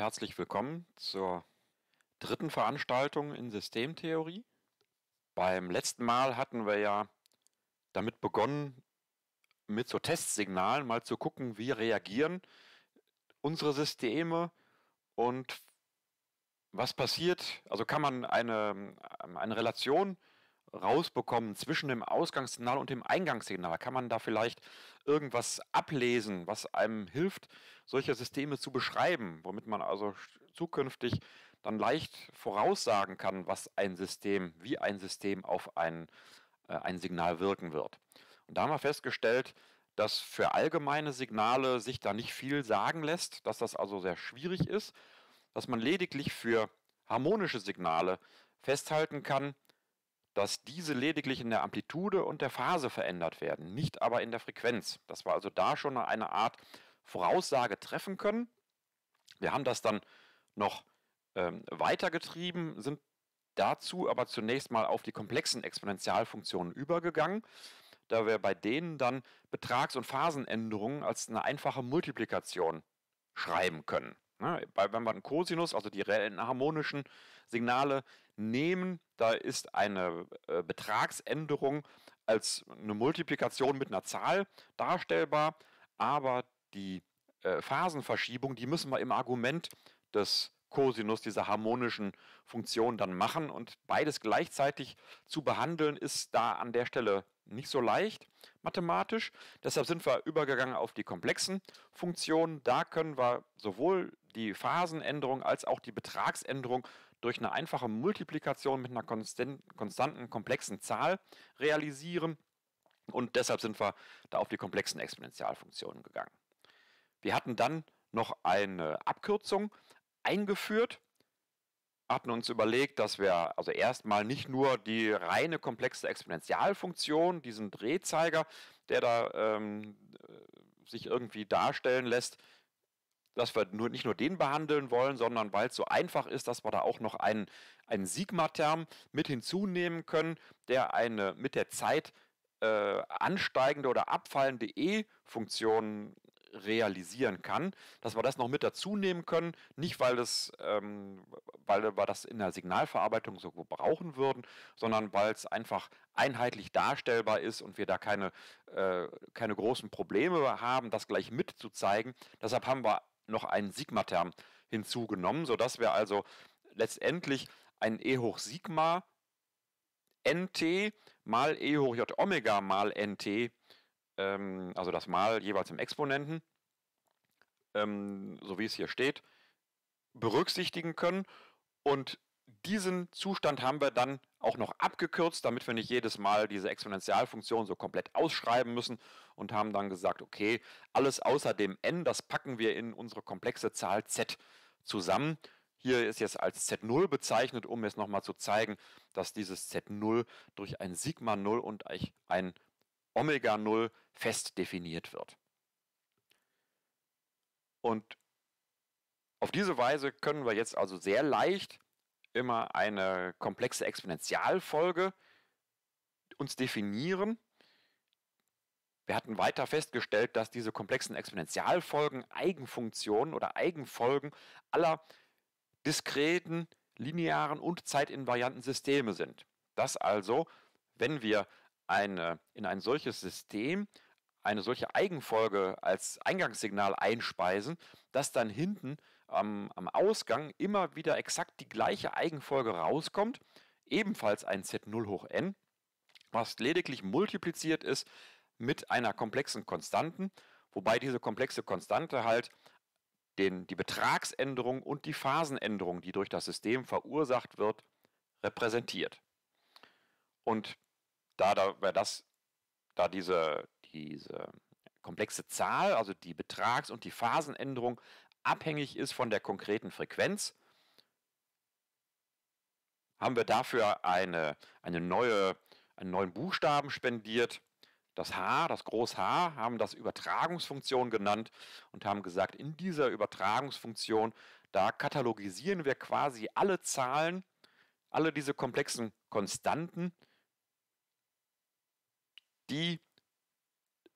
Herzlich willkommen zur dritten Veranstaltung in Systemtheorie. Beim letzten Mal hatten wir ja damit begonnen, mit so Testsignalen mal zu gucken, wie reagieren unsere Systeme und was passiert. Also kann man eine, ähm, eine Relation äh, rausbekommen zwischen dem Ausgangssignal und dem Eingangssignal? Kann man da vielleicht irgendwas ablesen, was einem hilft, solche Systeme zu beschreiben, womit man also zukünftig dann leicht voraussagen kann, was ein System, wie ein System auf ein, äh, ein Signal wirken wird? Und da haben wir festgestellt, dass für allgemeine Signale sich da nicht viel sagen lässt, dass das also sehr schwierig ist, dass man lediglich für harmonische Signale festhalten kann, dass diese lediglich in der Amplitude und der Phase verändert werden, nicht aber in der Frequenz. Dass wir also da schon eine Art Voraussage treffen können. Wir haben das dann noch ähm, weitergetrieben, sind dazu aber zunächst mal auf die komplexen Exponentialfunktionen übergegangen, da wir bei denen dann Betrags- und Phasenänderungen als eine einfache Multiplikation schreiben können. Ne? wenn wir einen Cosinus, also die reellen harmonischen Signale, nehmen, da ist eine äh, Betragsänderung als eine Multiplikation mit einer Zahl darstellbar, aber die äh, Phasenverschiebung, die müssen wir im Argument des Cosinus dieser harmonischen Funktion dann machen und beides gleichzeitig zu behandeln ist da an der Stelle nicht so leicht mathematisch. Deshalb sind wir übergegangen auf die komplexen Funktionen. Da können wir sowohl die Phasenänderung als auch die Betragsänderung durch eine einfache Multiplikation mit einer konstanten komplexen Zahl realisieren. Und deshalb sind wir da auf die komplexen Exponentialfunktionen gegangen. Wir hatten dann noch eine Abkürzung eingeführt hatten uns überlegt, dass wir also erstmal nicht nur die reine komplexe Exponentialfunktion, diesen Drehzeiger, der da ähm, äh, sich irgendwie darstellen lässt, dass wir nur, nicht nur den behandeln wollen, sondern weil es so einfach ist, dass wir da auch noch einen, einen Sigma-Term mit hinzunehmen können, der eine mit der Zeit äh, ansteigende oder abfallende E-Funktion realisieren kann, dass wir das noch mit dazu nehmen können. Nicht, weil, das, ähm, weil wir das in der Signalverarbeitung so brauchen würden, sondern weil es einfach einheitlich darstellbar ist und wir da keine, äh, keine großen Probleme haben, das gleich mitzuzeigen. Deshalb haben wir noch einen Sigma-Term hinzugenommen, sodass wir also letztendlich ein E hoch Sigma nt mal E hoch J Omega mal nt ähm, also das Mal jeweils im Exponenten, ähm, so wie es hier steht, berücksichtigen können. Und diesen Zustand haben wir dann auch noch abgekürzt, damit wir nicht jedes Mal diese Exponentialfunktion so komplett ausschreiben müssen und haben dann gesagt, okay, alles außer dem n, das packen wir in unsere komplexe Zahl z zusammen. Hier ist jetzt als z0 bezeichnet, um jetzt nochmal zu zeigen, dass dieses z0 durch ein Sigma 0 und ein Omega-0 fest definiert wird. Und auf diese Weise können wir jetzt also sehr leicht immer eine komplexe Exponentialfolge uns definieren. Wir hatten weiter festgestellt, dass diese komplexen Exponentialfolgen Eigenfunktionen oder Eigenfolgen aller diskreten, linearen und zeitinvarianten Systeme sind. Dass also, wenn wir eine, äh, in ein solches System eine solche Eigenfolge als Eingangssignal einspeisen, dass dann hinten ähm, am Ausgang immer wieder exakt die gleiche Eigenfolge rauskommt, ebenfalls ein Z0 hoch n, was lediglich multipliziert ist mit einer komplexen Konstanten, wobei diese komplexe Konstante halt den, die Betragsänderung und die Phasenänderung, die durch das System verursacht wird, repräsentiert. Und da, da wäre das, da diese, diese komplexe Zahl, also die Betrags- und die Phasenänderung abhängig ist von der konkreten Frequenz, haben wir dafür eine, eine neue, einen neuen Buchstaben spendiert. Das H, das Groß H, haben das Übertragungsfunktion genannt und haben gesagt, in dieser Übertragungsfunktion, da katalogisieren wir quasi alle Zahlen, alle diese komplexen Konstanten, die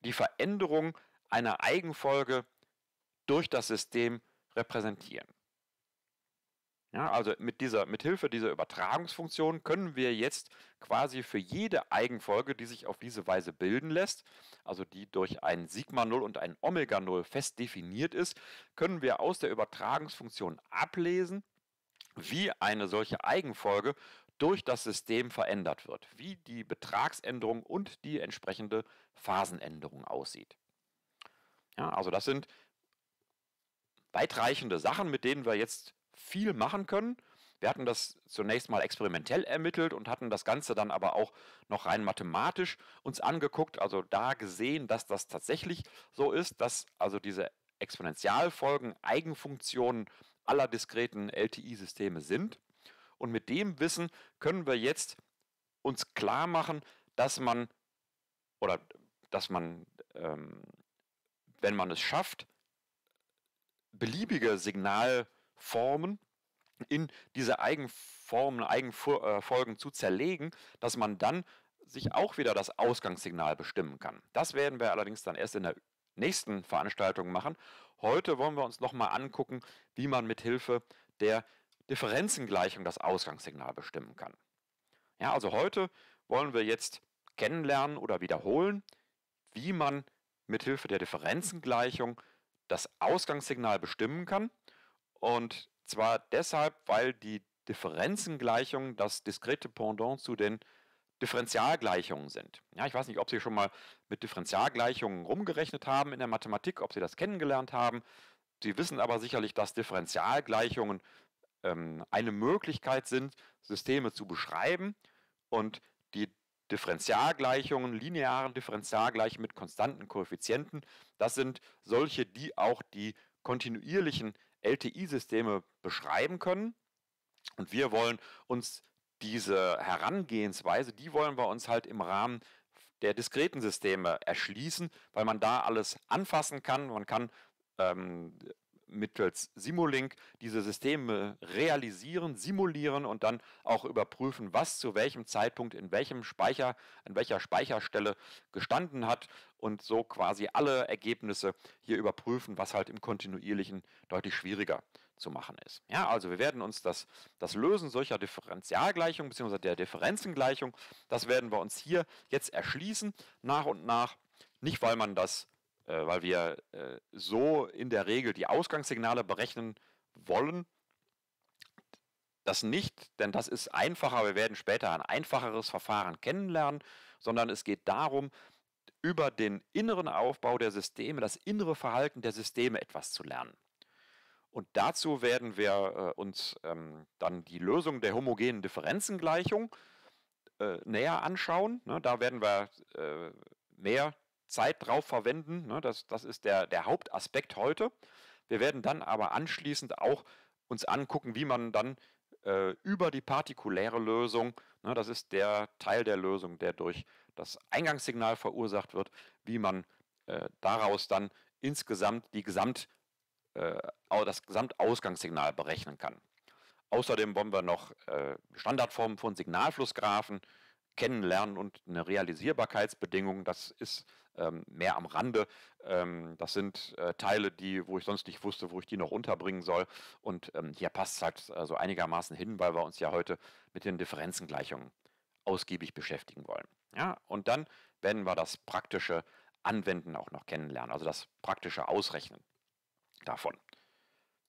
die Veränderung einer Eigenfolge durch das System repräsentieren. Ja, also mit, dieser, mit Hilfe dieser Übertragungsfunktion können wir jetzt quasi für jede Eigenfolge, die sich auf diese Weise bilden lässt, also die durch ein Sigma 0 und ein Omega 0 fest definiert ist, können wir aus der Übertragungsfunktion ablesen, wie eine solche Eigenfolge durch das System verändert wird, wie die Betragsänderung und die entsprechende Phasenänderung aussieht. Ja, also das sind weitreichende Sachen, mit denen wir jetzt viel machen können. Wir hatten das zunächst mal experimentell ermittelt und hatten das Ganze dann aber auch noch rein mathematisch uns angeguckt, also da gesehen, dass das tatsächlich so ist, dass also diese Exponentialfolgen Eigenfunktionen aller diskreten LTI-Systeme sind. Und mit dem Wissen können wir jetzt uns klar machen, dass man oder dass man, ähm, wenn man es schafft, beliebige Signalformen in diese Eigenformen, Eigenfolgen äh, zu zerlegen, dass man dann sich auch wieder das Ausgangssignal bestimmen kann. Das werden wir allerdings dann erst in der nächsten Veranstaltung machen. Heute wollen wir uns nochmal angucken, wie man mit Hilfe der Differenzengleichung das Ausgangssignal bestimmen kann. Ja, also heute wollen wir jetzt kennenlernen oder wiederholen, wie man mithilfe der Differenzengleichung das Ausgangssignal bestimmen kann. Und zwar deshalb, weil die Differenzengleichungen das diskrete Pendant zu den Differentialgleichungen sind. Ja, ich weiß nicht, ob Sie schon mal mit Differentialgleichungen rumgerechnet haben in der Mathematik, ob Sie das kennengelernt haben. Sie wissen aber sicherlich, dass Differentialgleichungen ähm, eine Möglichkeit sind, Systeme zu beschreiben und die Differentialgleichungen, linearen Differentialgleichungen mit konstanten Koeffizienten, das sind solche, die auch die kontinuierlichen LTI-Systeme beschreiben können. Und wir wollen uns diese Herangehensweise, die wollen wir uns halt im Rahmen der diskreten Systeme erschließen, weil man da alles anfassen kann. Man kann ähm, mittels Simulink diese Systeme realisieren, simulieren und dann auch überprüfen, was zu welchem Zeitpunkt in welchem Speicher, an welcher Speicherstelle gestanden hat und so quasi alle Ergebnisse hier überprüfen, was halt im kontinuierlichen deutlich schwieriger zu machen ist. Ja, also wir werden uns das, das Lösen solcher Differentialgleichung bzw. der Differenzengleichung, das werden wir uns hier jetzt erschließen, nach und nach. Nicht, weil man das äh, weil wir äh, so in der Regel die Ausgangssignale berechnen wollen. Das nicht, denn das ist einfacher. Wir werden später ein einfacheres Verfahren kennenlernen, sondern es geht darum, über den inneren Aufbau der Systeme, das innere Verhalten der Systeme etwas zu lernen. Und dazu werden wir äh, uns ähm, dann die Lösung der homogenen Differenzengleichung äh, näher anschauen. Ne, da werden wir äh, mehr Zeit drauf verwenden. Ne? Das, das ist der, der Hauptaspekt heute. Wir werden dann aber anschließend auch uns angucken, wie man dann äh, über die partikuläre Lösung, ne, das ist der Teil der Lösung, der durch das Eingangssignal verursacht wird, wie man äh, daraus dann insgesamt die Gesamt, äh, das Gesamtausgangssignal berechnen kann. Außerdem wollen wir noch äh, Standardformen von Signalflussgraphen Kennenlernen und eine Realisierbarkeitsbedingung, das ist ähm, mehr am Rande. Ähm, das sind äh, Teile, die, wo ich sonst nicht wusste, wo ich die noch unterbringen soll. Und ähm, hier passt es halt äh, so also einigermaßen hin, weil wir uns ja heute mit den Differenzengleichungen ausgiebig beschäftigen wollen. Ja, und dann werden wir das praktische Anwenden auch noch kennenlernen, also das praktische Ausrechnen davon.